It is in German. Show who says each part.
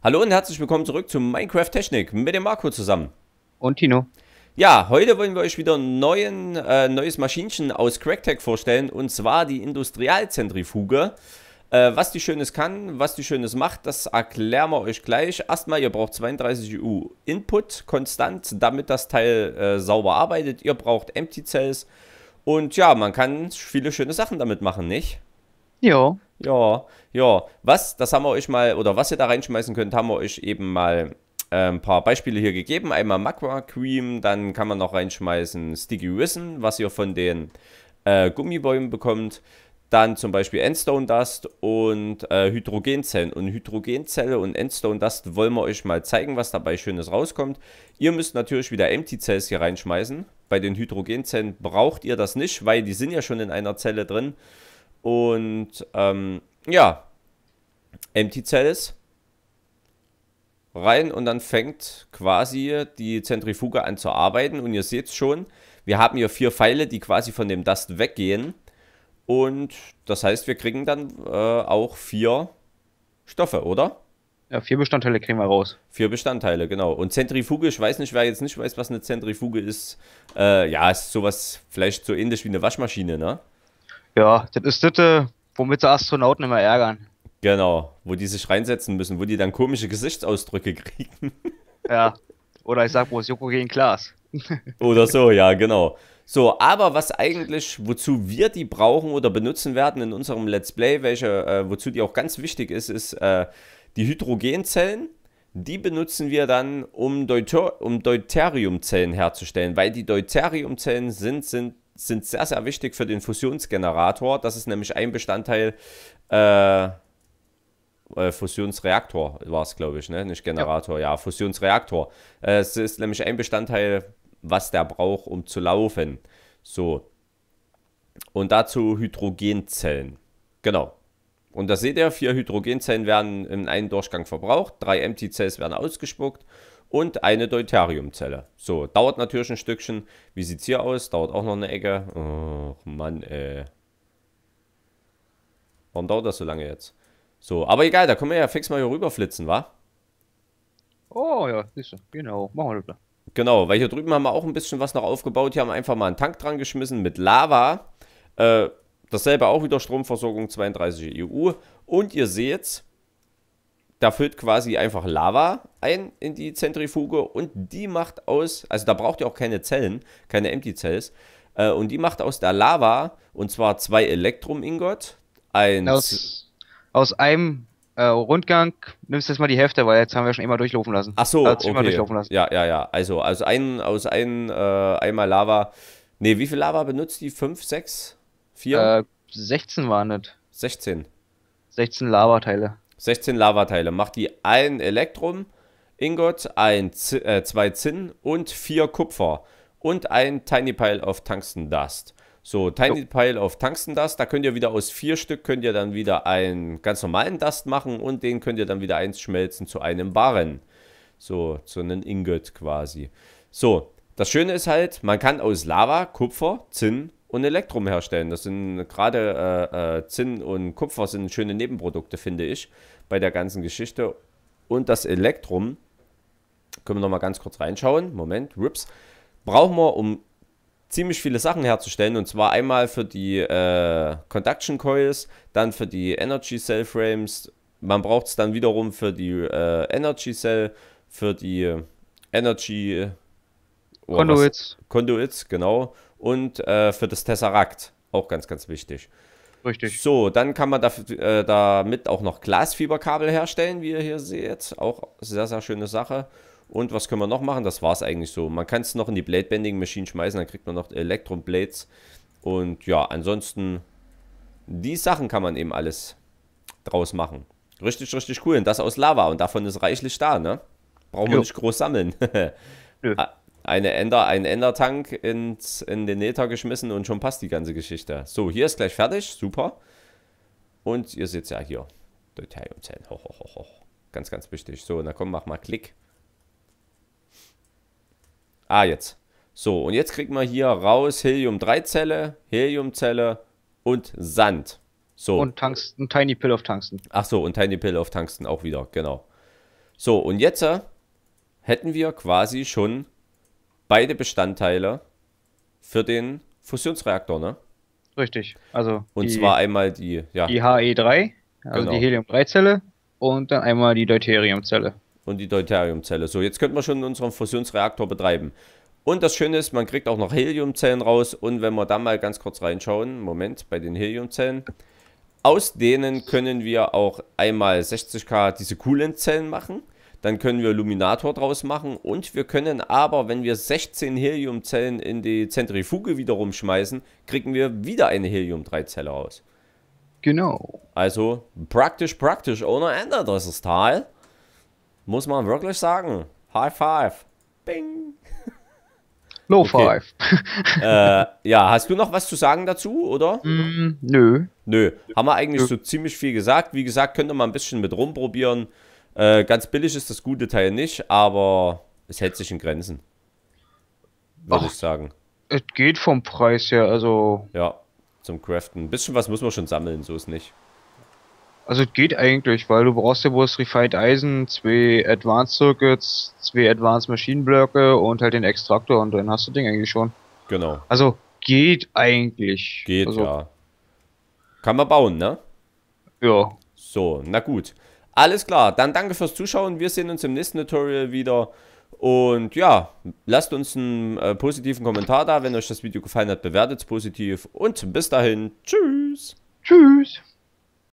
Speaker 1: Hallo und herzlich willkommen zurück zu Minecraft Technik mit dem Marco zusammen. Und Tino. Ja, heute wollen wir euch wieder ein neuen, äh, neues Maschinchen aus CrackTech vorstellen und zwar die Industrialzentrifuge. Äh, was die Schönes kann, was die Schönes macht, das erklären wir euch gleich. Erstmal, ihr braucht 32 U Input konstant, damit das Teil äh, sauber arbeitet. Ihr braucht Empty Cells und ja, man kann viele schöne Sachen damit machen, nicht? Ja. Ja, ja. Was, das haben wir euch mal, oder was ihr da reinschmeißen könnt, haben wir euch eben mal äh, ein paar Beispiele hier gegeben. Einmal Magma Cream, dann kann man noch reinschmeißen Sticky Wissen, was ihr von den äh, Gummibäumen bekommt. Dann zum Beispiel Endstone Dust und äh, Hydrogenzellen. Und Hydrogenzelle und Endstone Dust wollen wir euch mal zeigen, was dabei Schönes rauskommt. Ihr müsst natürlich wieder Empty Cells hier reinschmeißen. Bei den Hydrogenzellen braucht ihr das nicht, weil die sind ja schon in einer Zelle drin. Und ähm, ja, Empty Cells rein und dann fängt quasi die Zentrifuge an zu arbeiten. Und ihr seht schon, wir haben hier vier Pfeile, die quasi von dem Dust weggehen. Und das heißt, wir kriegen dann äh, auch vier Stoffe, oder? Ja, vier Bestandteile kriegen wir raus. Vier Bestandteile, genau. Und Zentrifuge, ich weiß nicht, wer jetzt nicht weiß, was eine Zentrifuge ist. Äh, ja, ist sowas vielleicht so ähnlich wie eine Waschmaschine, ne? Ja, das ist das, äh, womit sie Astronauten immer ärgern. Genau, wo die sich reinsetzen müssen, wo die dann komische Gesichtsausdrücke kriegen. ja, oder ich sag, wo ist Joko gegen Klaas? oder so, ja, genau. So, aber was eigentlich, wozu wir die brauchen oder benutzen werden in unserem Let's Play, welche, äh, wozu die auch ganz wichtig ist, ist äh, die Hydrogenzellen. Die benutzen wir dann, um, Deuter um Deuteriumzellen herzustellen, weil die Deuteriumzellen sind, sind sind sehr, sehr wichtig für den Fusionsgenerator. Das ist nämlich ein Bestandteil äh, äh Fusionsreaktor war es, glaube ich, ne? nicht Generator, ja, ja Fusionsreaktor. Äh, es ist nämlich ein Bestandteil, was der braucht, um zu laufen. So. Und dazu Hydrogenzellen. Genau. Und da seht ihr, vier Hydrogenzellen werden in einem Durchgang verbraucht, drei Empty Cells werden ausgespuckt und eine Deuteriumzelle. So, dauert natürlich ein Stückchen. Wie sieht es hier aus? Dauert auch noch eine Ecke. Och, Mann, ey. Äh. Warum dauert das so lange jetzt? So, aber egal, da können wir ja fix mal hier rüberflitzen, wa? Oh ja, siehst du, genau. Machen wir das. Genau, weil hier drüben haben wir auch ein bisschen was noch aufgebaut. Hier haben wir einfach mal einen Tank dran geschmissen mit Lava. Äh, dasselbe auch wieder Stromversorgung 32 EU. Und ihr seht's, da füllt quasi einfach Lava ein in die Zentrifuge und die macht aus, also da braucht ihr auch keine Zellen, keine Empty Cells, äh, und die macht aus der Lava, und zwar zwei Elektrum-Ingot, eins... Aus, aus einem äh, Rundgang nimmst du jetzt mal die Hälfte, weil jetzt haben wir schon immer durchlaufen lassen. Ach so, also, okay. durchlaufen lassen. Ja, ja, ja, also, also aus einem, aus einem äh, einmal Lava, Ne, wie viel Lava benutzt die? 5, 6, 4? 16 waren das. 16. 16 Lava-Teile. 16 Lavateile. Macht die ein Elektrum, Ingot, ein Z äh, zwei Zinn und vier Kupfer und ein Tiny Pile of Tungsten Dust. So, Tiny oh. Pile of Tungsten Dust, da könnt ihr wieder aus vier Stück könnt ihr dann wieder einen ganz normalen Dust machen und den könnt ihr dann wieder eins schmelzen zu einem Barren. So, zu einem Ingot quasi. So, das Schöne ist halt, man kann aus Lava, Kupfer, Zinn und Elektrum herstellen. Das sind gerade äh, äh, Zinn und Kupfer sind schöne Nebenprodukte, finde ich, bei der ganzen Geschichte. Und das Elektrum, können wir nochmal ganz kurz reinschauen, Moment, Rips, brauchen wir, um ziemlich viele Sachen herzustellen. Und zwar einmal für die äh, Conduction Coils, dann für die Energy Cell Frames. Man braucht es dann wiederum für die äh, Energy Cell, für die äh, Energy oder Conduits. Was? Conduits, genau. Und äh, für das Tesseract. Auch ganz, ganz wichtig. Richtig. So, dann kann man dafür, äh, damit auch noch Glasfieberkabel herstellen, wie ihr hier seht. Auch sehr, sehr schöne Sache. Und was können wir noch machen? Das war es eigentlich so. Man kann es noch in die Blade Bending Maschine schmeißen, dann kriegt man noch Electron Blades. Und ja, ansonsten, die Sachen kann man eben alles draus machen. Richtig, richtig cool. Und das aus Lava. Und davon ist reichlich da, ne? Brauchen wir nicht groß sammeln. Nö. Ah, eine Ender, einen Endertank ins, in den Nether geschmissen und schon passt die ganze Geschichte. So, hier ist gleich fertig. Super. Und ihr seht ja hier. Datei und Zellen. Ho, ho, Ganz, ganz wichtig. So, na komm, mach mal Klick. Ah, jetzt. So, und jetzt kriegt man hier raus Helium-3-Zelle, Helium-Zelle und Sand. So. Und Tungsten, Tiny Pill auf Tungsten. Ach so, und Tiny Pill auf Tungsten auch wieder, genau. So, und jetzt äh, hätten wir quasi schon beide Bestandteile für den Fusionsreaktor, ne? Richtig. Also und zwar einmal die, ja. Die HE3, also genau. die Helium-3-Zelle und dann einmal die Deuterium-Zelle. Und die Deuterium-Zelle. So, jetzt könnten wir schon unseren Fusionsreaktor betreiben. Und das Schöne ist, man kriegt auch noch Heliumzellen raus. Und wenn wir da mal ganz kurz reinschauen, Moment, bei den Heliumzellen, aus denen können wir auch einmal 60k diese coolen Zellen machen. Dann können wir Luminator draus machen und wir können aber, wenn wir 16 Heliumzellen in die Zentrifuge wiederum schmeißen, kriegen wir wieder eine Helium-3-Zelle raus. Genau. Also praktisch, praktisch, ohne Ende, das ist Teil. Muss man wirklich sagen. High five. Bing. Low okay. five. äh, ja, hast du noch was zu sagen dazu, oder? Mm, nö. Nö. Haben wir eigentlich nö. so ziemlich viel gesagt. Wie gesagt, könnte man ein bisschen mit rumprobieren. Äh, ganz billig ist das gute Teil nicht, aber es hält sich in Grenzen. Würde ich sagen. Es geht vom Preis her, also. Ja, zum Craften. Ein bisschen was muss man schon sammeln, so ist nicht. Also es geht eigentlich, weil du brauchst ja bloß Refined Eisen, zwei Advanced Circuits, zwei Advanced Maschinenblöcke und halt den Extraktor und dann hast du Ding eigentlich schon. Genau. Also geht eigentlich. Geht, also, ja. Kann man bauen, ne? Ja. So, na gut. Alles klar, dann danke fürs Zuschauen. Wir sehen uns im nächsten Tutorial wieder. Und ja, lasst uns einen äh, positiven Kommentar da. Wenn euch das Video gefallen hat, bewertet es positiv. Und bis dahin, tschüss. Tschüss.